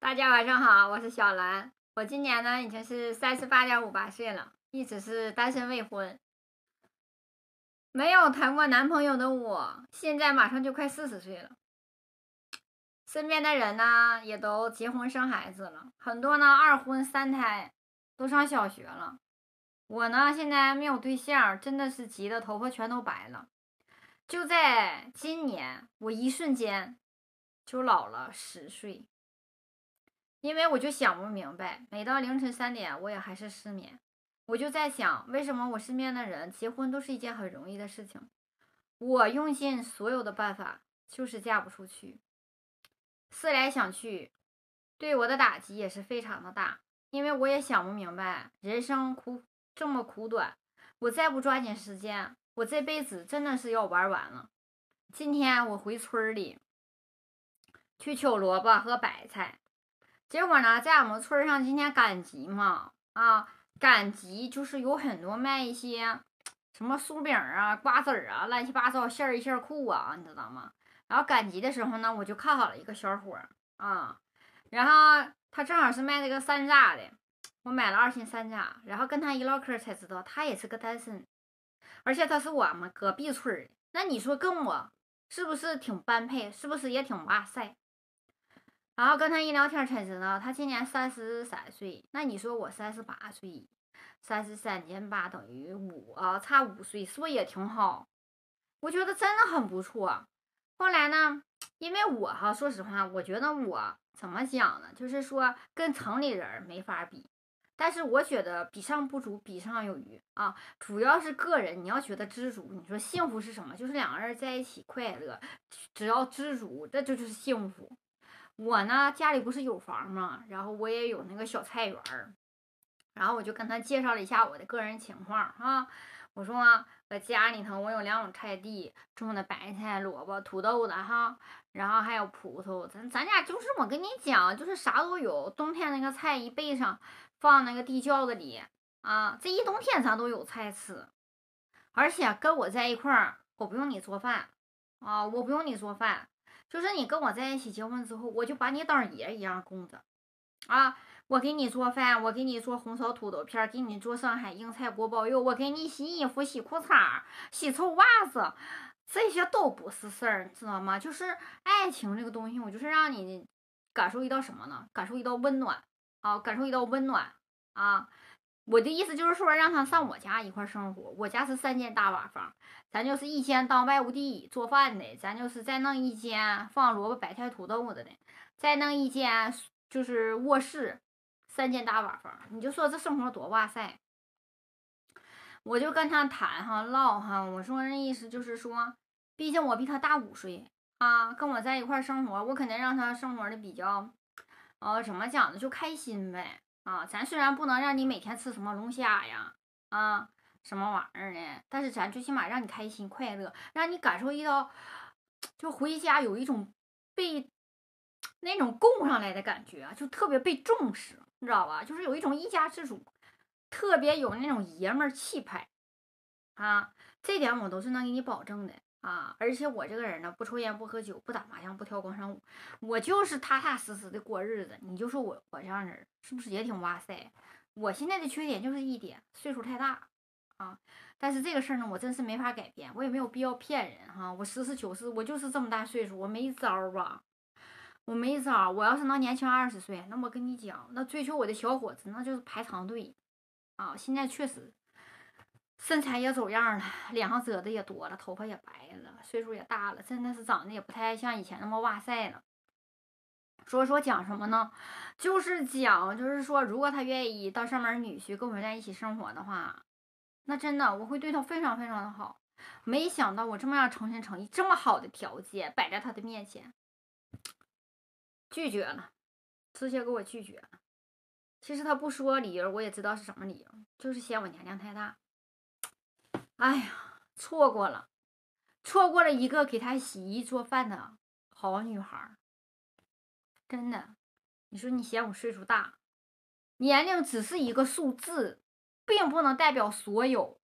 大家晚上好，我是小兰。我今年呢已经是三十八点五八岁了，一直是单身未婚，没有谈过男朋友的我，现在马上就快四十岁了。身边的人呢也都结婚生孩子了，很多呢二婚三胎都上小学了。我呢现在没有对象，真的是急得头发全都白了。就在今年，我一瞬间就老了十岁。因为我就想不明白，每到凌晨三点，我也还是失眠。我就在想，为什么我身边的人结婚都是一件很容易的事情，我用尽所有的办法，就是嫁不出去。思来想去，对我的打击也是非常的大。因为我也想不明白，人生苦这么苦短，我再不抓紧时间，我这辈子真的是要玩完了。今天我回村里去取萝卜和白菜。结果呢，在俺们村上今天赶集嘛，啊，赶集就是有很多卖一些什么酥饼啊、瓜子啊、乱七八糟、馅儿一儿裤啊，你知道吗？然后赶集的时候呢，我就看好了一个小伙儿啊，然后他正好是卖那个山楂的，我买了二斤山楂，然后跟他一唠嗑才知道他也是个单身，而且他是我们隔壁村儿的，那你说跟我是不是挺般配？是不是也挺哇塞？然后跟他一聊天才知道，他今年三十三岁。那你说我三十八岁，三十三减八等于五啊，差五岁，不是也挺好。我觉得真的很不错。后来呢，因为我哈，说实话，我觉得我怎么讲呢？就是说跟城里人没法比，但是我觉得比上不足，比上有余啊。主要是个人，你要觉得知足。你说幸福是什么？就是两个人在一起快乐，只要知足，这就是幸福。我呢，家里不是有房吗？然后我也有那个小菜园儿，然后我就跟他介绍了一下我的个人情况哈。我说我家里头我有两种菜地，种的白菜、萝卜、土豆子哈，然后还有葡萄。咱咱家就是我跟你讲，就是啥都有。冬天那个菜一备上放那个地窖子里啊，这一冬天咱都有菜吃。而且跟我在一块儿，我不用你做饭啊，我不用你做饭。就是你跟我在一起结婚之后，我就把你当爷一样供着，啊，我给你做饭，我给你做红烧土豆片，给你做上海硬菜锅包肉，我给你洗衣服、洗裤衩、洗臭袜子，这些都不是事儿，知道吗？就是爱情这个东西，我就是让你感受一道什么呢？感受一道温暖啊，感受一道温暖啊。我的意思就是说，让他上我家一块生活。我家是三间大瓦房，咱就是一间当外屋地做饭的，咱就是再弄一间放萝卜白菜土豆子的，再弄一间就是卧室。三间大瓦房，你就说这生活多哇塞！我就跟他谈哈唠哈，我说那意思就是说，毕竟我比他大五岁啊，跟我在一块生活，我肯定让他生活的比较，呃，怎么讲呢，就开心呗。啊，咱虽然不能让你每天吃什么龙虾呀，啊，什么玩意儿的，但是咱最起码让你开心快乐，让你感受一到，就回家有一种被那种供上来的感觉就特别被重视，你知道吧？就是有一种一家之主，特别有那种爷们儿气派，啊，这点我都是能给你保证的。啊，而且我这个人呢，不抽烟，不喝酒，不打麻将，不跳广场舞，我就是踏踏实实的过日子。你就说我我这样人，是不是也挺哇塞？我现在的缺点就是一点，岁数太大啊。但是这个事儿呢，我真是没法改变，我也没有必要骗人哈。我实事求是，我就是这么大岁数，我没招儿吧？我没招儿。我要是能年轻二十岁，那我跟你讲，那追求我的小伙子那就是排长队啊。现在确实。身材也走样了，脸上褶子也多了，头发也白了，岁数也大了，真的是长得也不太像以前那么哇塞了。所以说讲什么呢？就是讲，就是说，如果他愿意当上门女婿跟我们在一起生活的话，那真的我会对他非常非常的好。没想到我这么样诚心诚意，这么好的条件摆在他的面前，拒绝了，直接给我拒绝了。其实他不说理由，我也知道是什么理由，就是嫌我年龄太大。哎呀，错过了，错过了一个给他洗衣做饭的好女孩真的，你说你嫌我岁数大，年龄只是一个数字，并不能代表所有。